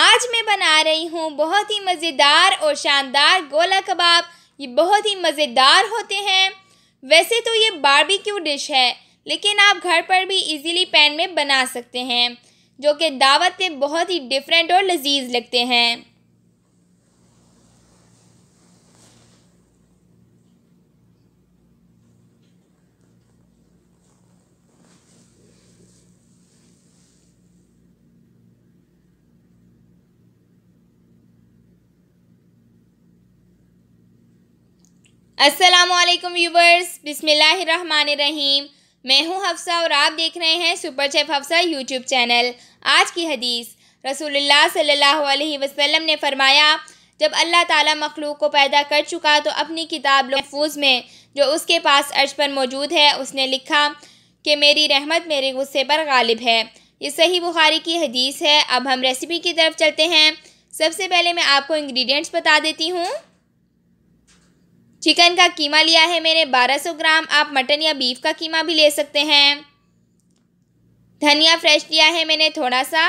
आज मैं बना रही हूँ बहुत ही मज़ेदार और शानदार गोला कबाब ये बहुत ही मज़ेदार होते हैं वैसे तो ये बारबेक्यू डिश है लेकिन आप घर पर भी इजीली पैन में बना सकते हैं जो कि दावत में बहुत ही डिफरेंट और लजीज लगते हैं असलम व्यूवर्स बिसमीम मैं हूं हफ्सा और आप देख रहे हैं super chef Hafsa YouTube channel आज की हदीस रसूलुल्लाह सल्लल्लाहु अलैहि वसल्लम ने फरमाया जब अल्लाह ताला मखलूक को पैदा कर चुका तो अपनी किताब महफूज में जो उसके पास अर्श पर मौजूद है उसने लिखा कि मेरी रहमत मेरे गुस्से पर गालिब है ये सही बुखारी की हदीस है अब हम रेसिपी की तरफ चलते हैं सबसे पहले मैं आपको इंग्रेडिएंट्स बता देती हूँ चिकन का कीमा लिया है मैंने 1200 ग्राम आप मटन या बीफ का कीमा भी ले सकते हैं धनिया फ्रेश लिया है मैंने थोड़ा सा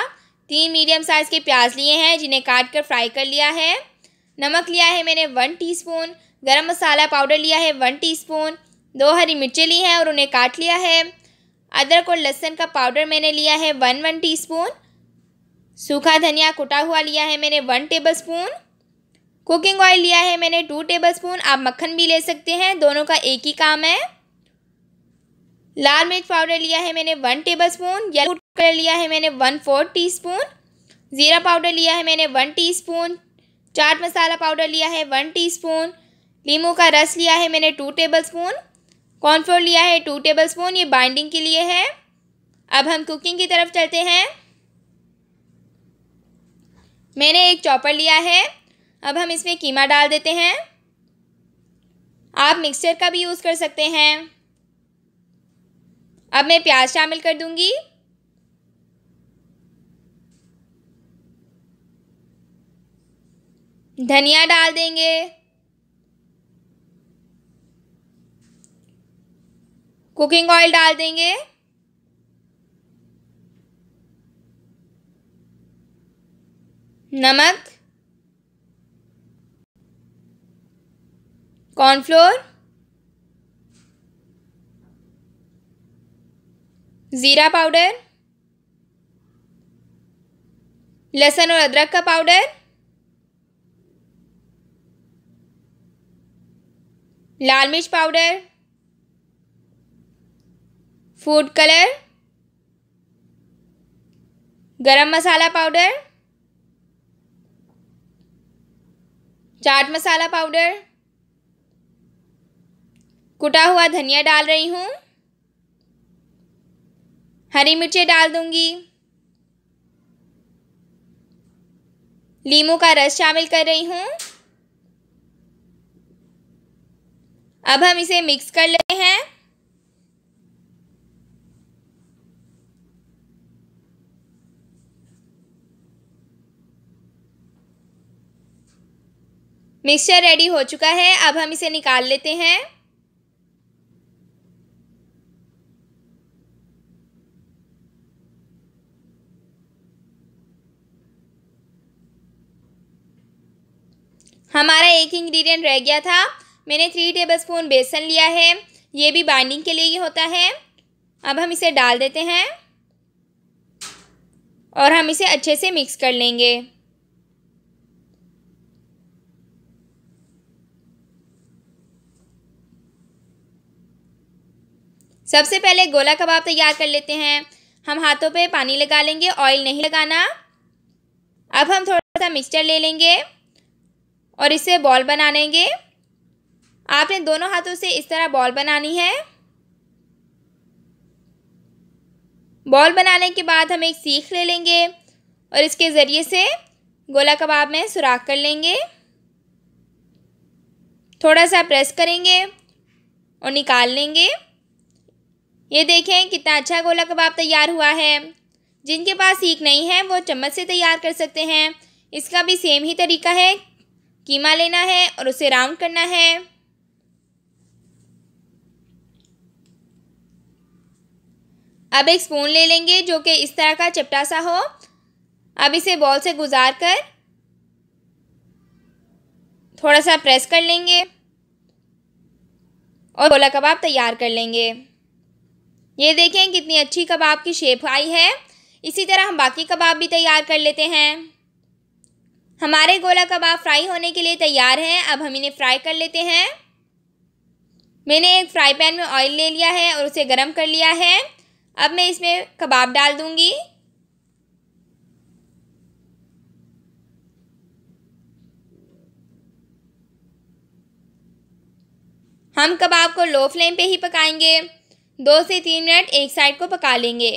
तीन मीडियम साइज़ के प्याज लिए हैं जिन्हें काट कर फ्राई कर लिया है नमक लिया है मैंने वन टीस्पून गरम मसाला पाउडर लिया है वन टीस्पून दो हरी मिर्चें ली हैं और उन्हें काट लिया है अदरक और लहसुन का पाउडर मैंने लिया है वन वन टीस्पून सूखा धनिया कुटा हुआ लिया है मैंने one tablespoon cooking oil लिया है मैंने टू टेबल स्पून आप मक्खन भी ले सकते हैं दोनों का एक ही काम है लाल मिर्च पाउडर लिया है मैंने one tablespoon yellow colour लिया है मैंने वन फोर्थ टी स्पून ज़ीरा पाउडर लिया है मैंने one teaspoon chaat masala powder लिया है वन टी स्पून लीमू का रस लिया है मैंने टू टेबल स्पून कॉर्नफ्लोर लिया है टू टेबल स्पून ये बाइंडिंग के लिए है अब हम कुकिंग की तरफ चलते हैं मैंने एक चॉपर लिया है अब हम इसमें कीमा डाल देते हैं आप मिक्सचर का भी यूज़ कर सकते हैं अब मैं प्याज शामिल कर दूंगी धनिया डाल देंगे कुकिंग ऑयल डाल देंगे नमक कॉर्नफ्लोर ज़ीरा पाउडर लहसुन और अदरक का पाउडर लाल मिर्च पाउडर फूड कलर गरम मसाला पाउडर चाट मसाला पाउडर कुटा हुआ धनिया डाल रही हूँ हरी मिर्चें डाल दूंगी लीमू का रस शामिल कर रही हूँ अब हम इसे मिक्स कर लेते हैं मिक्सचर रेडी हो चुका है अब हम इसे निकाल लेते हैं हमारा एक इंग्रेडिएंट रह गया था मैंने थ्री टेबलस्पून बेसन लिया है ये भी बाइंडिंग के लिए ही होता है अब हम इसे डाल देते हैं और हम इसे अच्छे से मिक्स कर लेंगे सबसे पहले गोला कबाब तैयार कर लेते हैं हम हाथों पे पानी लगा लेंगे ऑयल नहीं लगाना अब हम थोड़ा सा मिक्सचर ले लेंगे और इसे बॉल बना लेंगे आपने दोनों हाथों से इस तरह बॉल बनानी है बॉल बनाने के बाद हम एक सीख ले लेंगे और इसके ज़रिए से गोला कबाब में सुराख कर लेंगे थोड़ा सा प्रेस करेंगे और निकाल लेंगे ये देखें कितना अच्छा गोला कबाब तैयार हुआ है जिनके पास सीख नहीं है वो चम्मच से तैयार कर सकते हैं इसका भी सेम ही तरीका है कीमा लेना है और उसे राउंड करना है अब एक स्पून ले लेंगे जो कि इस तरह का चपटा सा हो अब इसे बॉल से गुजार कर थोड़ा सा प्रेस कर लेंगे और गोला कबाब तैयार कर लेंगे ये देखें कितनी अच्छी कबाब की शेप आई है इसी तरह हम बाकी कबाब भी तैयार कर लेते हैं हमारे गोला कबाब फ्राई होने के लिए तैयार हैं अब हम इन्हें फ्राई कर लेते हैं मैंने एक फ्राई पैन में ऑयल ले लिया है और उसे गर्म कर लिया है अब मैं इसमें कबाब डाल दूंगी हम कबाब को लो फ्लेम पे ही पकाएंगे दो से तीन मिनट एक साइड को पका लेंगे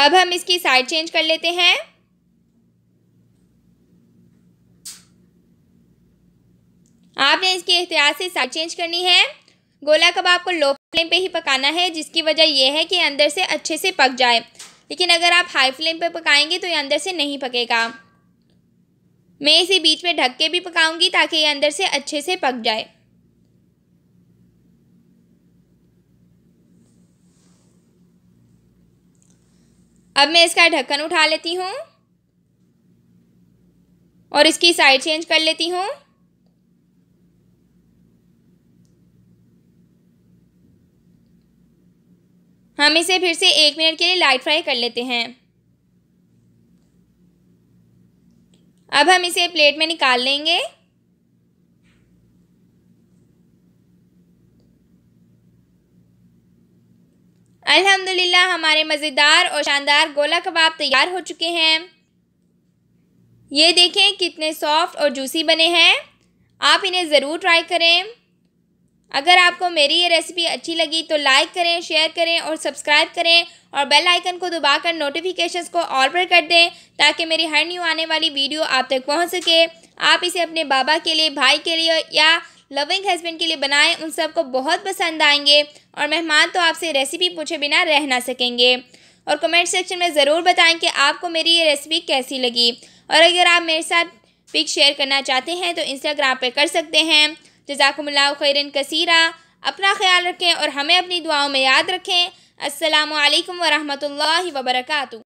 अब हम इसकी साइड चेंज कर लेते हैं आपने इसकी एहतियात से साइड चेंज करनी है गोला कबाब को लो फ्लेम पे ही पकाना है जिसकी वजह यह है कि अंदर से अच्छे से पक जाए लेकिन अगर आप हाई फ्लेम पे पकाएंगे तो ये अंदर से नहीं पकेगा मैं इसे बीच में ढक के भी पकाऊंगी ताकि ये अंदर से अच्छे से पक जाए अब मैं इसका ढक्कन उठा लेती हूँ और इसकी साइड चेंज कर लेती हूँ हम इसे फिर से एक मिनट के लिए लाइट फ्राई कर लेते हैं अब हम इसे प्लेट में निकाल लेंगे अल्हम्दुलिल्लाह हमारे मज़ेदार और शानदार गोला कबाब तैयार हो चुके हैं ये देखें कितने सॉफ्ट और जूसी बने हैं आप इन्हें ज़रूर ट्राई करें अगर आपको मेरी ये रेसिपी अच्छी लगी तो लाइक करें शेयर करें और सब्सक्राइब करें और बेल आइकन को दबाकर नोटिफिकेशंस को ऑल पर कर दें ताकि मेरी हर न्यू आने वाली वीडियो आप तक पहुंच सके आप इसे अपने बाबा के लिए भाई के लिए या लविंग हस्बैंड के लिए बनाएं उन सबको बहुत पसंद आएंगे और मेहमान तो आपसे रेसिपी पूछे बिना रह ना सकेंगे और कमेंट सेक्शन में ज़रूर बताएं कि आपको मेरी ये रेसिपी कैसी लगी और अगर आप मेरे साथ पिक शेयर करना चाहते हैं तो इंस्टाग्राम पर कर सकते हैं जजाकमल्ला खैरन कसीरा अपना ख्याल रखें और हमें अपनी दुआओं में याद रखें असलकम वरहमल वर्का